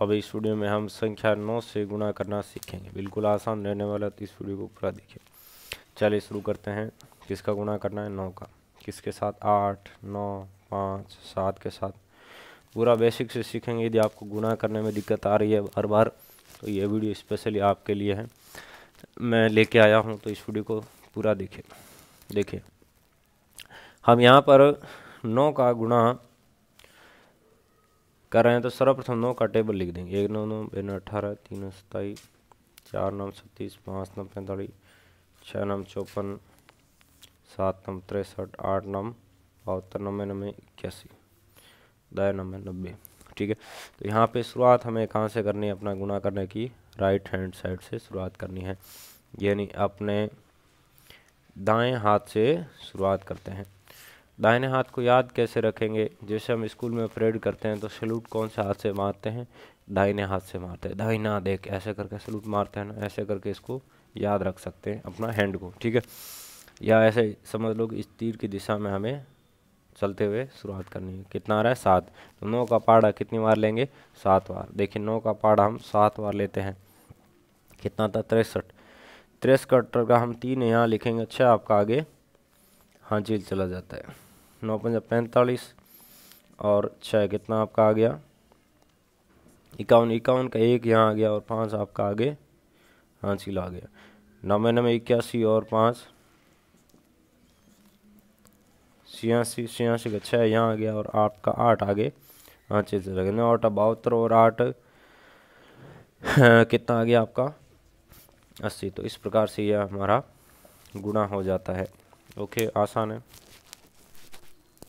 अब इस वीडियो में हम संख्या नौ से गुणा करना सीखेंगे बिल्कुल आसान रहने वाला तो इस वीडियो को पूरा देखिए चलिए शुरू करते हैं किसका गुणा करना है नौ का किसके साथ आठ नौ पाँच सात के साथ पूरा बेसिक से सीखेंगे यदि आपको गुना करने में दिक्कत आ रही है हर बार तो ये वीडियो स्पेशली आपके लिए है मैं लेके आया हूँ तो इस वीडियो को पूरा देखिए देखिए हम यहाँ पर नौ का गुणा कर रहे हैं तो सर्वप्रथम नौ का टेबल लिख देंगे एक नौ नौ एक नौ अठारह तीन नौ सताईस चार नौ छत्तीस पाँच नौ पैंतालीस छः नौ चौपन सात नौ तिरसठ आठ नौ बहत्तर नब्बे नब्बे इक्यासी दाया नब्बे नब्बे ठीक है तो यहाँ पे शुरुआत हमें कहाँ से करनी है अपना गुना करने की राइट हैंड साइड से शुरुआत करनी है यानी अपने दाएं हाथ से शुरुआत करते हैं दाहिने हाथ को याद कैसे रखेंगे जैसे हम स्कूल में परेड करते हैं तो सलूट कौन से हाथ से मारते हैं दाहिने हाथ से मारते हैं दाहिना देख ऐसे करके सलूट मारते हैं ना ऐसे करके इसको याद रख सकते हैं अपना हैंड को ठीक है या ऐसे समझ लो कि इस तीर की दिशा में हमें चलते हुए शुरुआत करनी है कितना आ रहा है सात तो नौ का पाड़ा कितनी बार लेंगे सात बार देखिए नौ का पाड़ा हम सात बार लेते हैं कितना था तिरसठ तिरसठ का हम तीन यहाँ लिखेंगे अच्छा आपका आगे हाँ झील चला जाता है नौ पंजा पैंतालीस और छः कितना आपका आ गया इक्यावन इक्यावन का एक यहाँ आ गया और पाँच आपका आगे हाँ चील आ गया नवे नवे इक्यासी और पाँच छियासी छियासी का छः यहाँ आ गया और आठ का आठ आगे हाँ चीज लगे आठ बहत्तर और आठ हाँ, कितना आ गया आपका अस्सी तो इस प्रकार से यह हमारा गुणा हो जाता है ओके आसान है